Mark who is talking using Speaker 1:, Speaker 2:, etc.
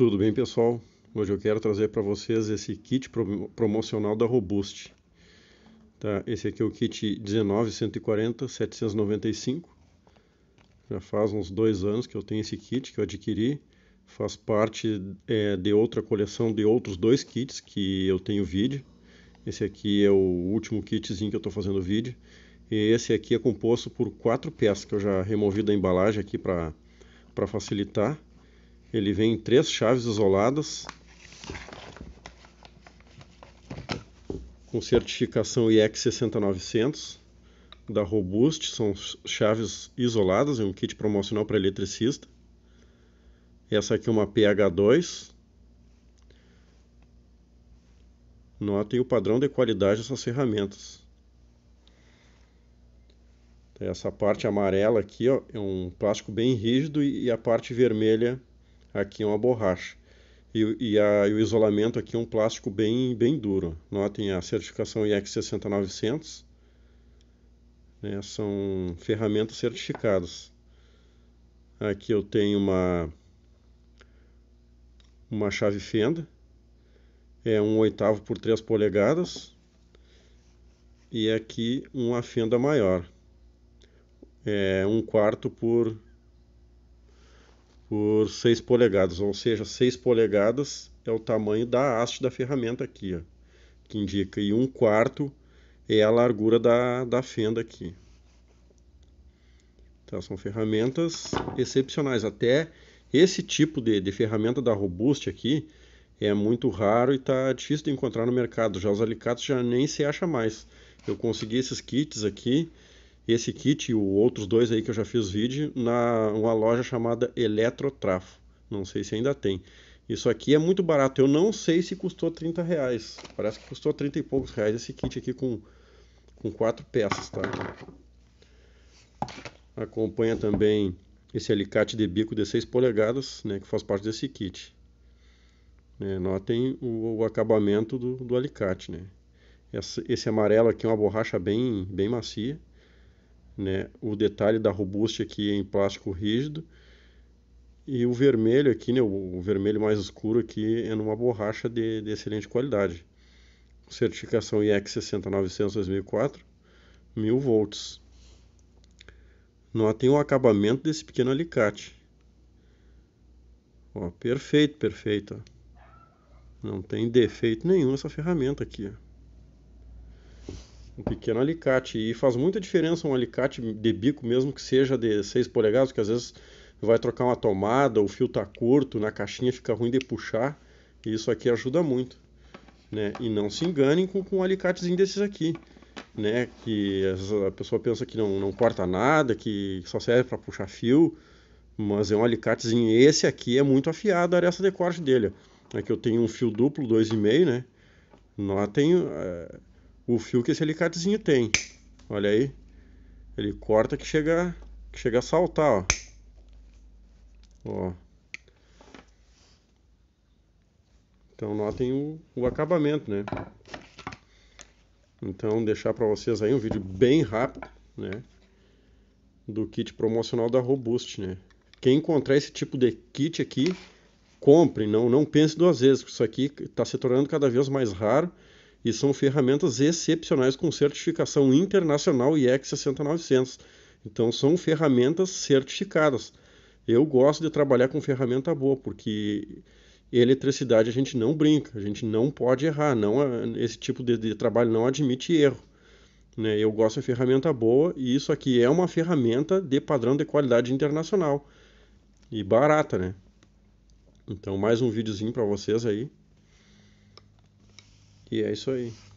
Speaker 1: Tudo bem, pessoal? Hoje eu quero trazer para vocês esse kit promocional da Robust. Tá? Esse aqui é o kit 19-140-795. Já faz uns dois anos que eu tenho esse kit que eu adquiri. Faz parte é, de outra coleção de outros dois kits que eu tenho vídeo. Esse aqui é o último kitzinho que eu estou fazendo vídeo. E esse aqui é composto por quatro peças que eu já removi da embalagem aqui para facilitar ele vem em três chaves isoladas, com certificação IEC 6900 da Robust, são chaves isoladas, é um kit promocional para eletricista. Essa aqui é uma PH2. Notem o padrão de qualidade dessas ferramentas. Então, essa parte amarela aqui ó, é um plástico bem rígido e a parte vermelha aqui é uma borracha. E, e, a, e, o isolamento aqui é um plástico bem, bem duro. Notem a certificação IEC 60900. Né, são ferramentas certificadas. Aqui eu tenho uma, uma chave fenda. É um oitavo por 3 polegadas. E aqui uma fenda maior. É um quarto por por 6 polegadas, ou seja, 6 polegadas é o tamanho da haste da ferramenta aqui, ó, que indica e 1 um quarto é a largura da, da fenda aqui. Então, são ferramentas excepcionais, até esse tipo de, de ferramenta da Robust aqui é muito raro e está difícil de encontrar no mercado, já os alicates já nem se acha mais. Eu consegui esses kits aqui esse kit e os outros dois aí que eu já fiz vídeo na uma loja chamada Eletrotrafo. Não sei se ainda tem. Isso aqui é muito barato. Eu não sei se custou 30 reais. Parece que custou 30 e poucos reais esse kit aqui com, com quatro peças, tá? Acompanha também esse alicate de bico de 6 polegadas, né? Que faz parte desse kit. É, notem o, o acabamento do, do, alicate, né? esse amarelo aqui é uma borracha bem, bem macia. Né? O detalhe da robusta aqui é em plástico rígido. E o vermelho aqui, né, o vermelho mais escuro aqui, é numa borracha de, de excelente qualidade. Certificação IEC 60900-2004, 1000 volts. Notem o acabamento desse pequeno alicate. Ó, perfeito, perfeito. Ó. Não tem defeito nenhum essa ferramenta aqui. Ó um pequeno alicate. E faz muita diferença um alicate de bico, mesmo que seja de 6 polegadas, que às vezes vai trocar uma tomada, o fio está curto, na caixinha fica ruim de puxar. E isso aqui ajuda muito. Né? E não se enganem com, com um alicatezinho desses aqui. Né? Que a pessoa pensa que não, não corta nada, que só serve para puxar fio. Mas é um alicatezinho. Esse aqui é muito afiado a aresta de corte dele. Aqui eu tenho um fio duplo, 2,5, né? Notem o fio que esse alicatezinho tem. Olha aí. Ele corta que chega, que chega a saltar, ó. ó. Então notem o, o acabamento, né? Então deixar para vocês aí um vídeo bem rápido, né? Do kit promocional da Robust, né? Quem encontrar esse tipo de kit aqui, compre, não, não pense duas vezes, isso aqui está se tornando cada vez mais raro e são ferramentas excepcionais com certificação internacional IEC 6900 Então são ferramentas certificadas. Eu gosto de trabalhar com ferramenta boa, porque eletricidade a gente não brinca, a gente não pode errar, não esse tipo de, de trabalho não admite erro. Né? Eu gosto de ferramenta boa e isso aqui é uma ferramenta de padrão de qualidade internacional e barata, né? Então mais um videozinho para vocês aí. E é isso aí.